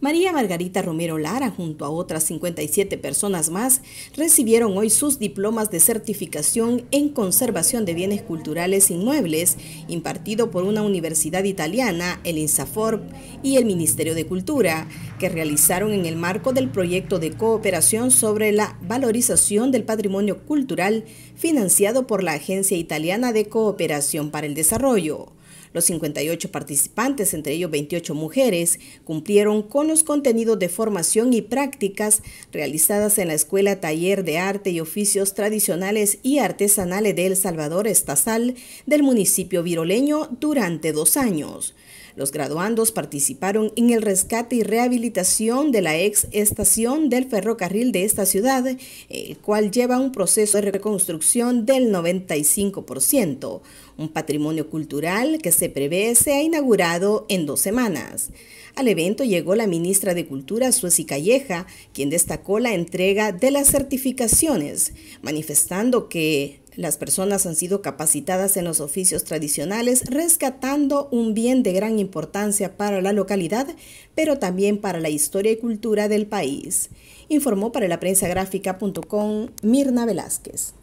María Margarita Romero Lara, junto a otras 57 personas más, recibieron hoy sus diplomas de certificación en conservación de bienes culturales inmuebles, impartido por una universidad italiana, el INSAFORP y el Ministerio de Cultura, que realizaron en el marco del proyecto de cooperación sobre la valorización del patrimonio cultural financiado por la Agencia Italiana de Cooperación para el Desarrollo. Los 58 participantes, entre ellos 28 mujeres, cumplieron con los contenidos de formación y prácticas realizadas en la Escuela Taller de Arte y Oficios Tradicionales y Artesanales de El Salvador Estasal del municipio viroleño durante dos años. Los graduandos participaron en el rescate y rehabilitación de la ex estación del ferrocarril de esta ciudad, el cual lleva un proceso de reconstrucción del 95% un patrimonio cultural que se prevé se ha inaugurado en dos semanas. Al evento llegó la ministra de Cultura, Suecia Calleja, quien destacó la entrega de las certificaciones, manifestando que las personas han sido capacitadas en los oficios tradicionales, rescatando un bien de gran importancia para la localidad, pero también para la historia y cultura del país. Informó para la prensa gráfica.com Mirna Velázquez.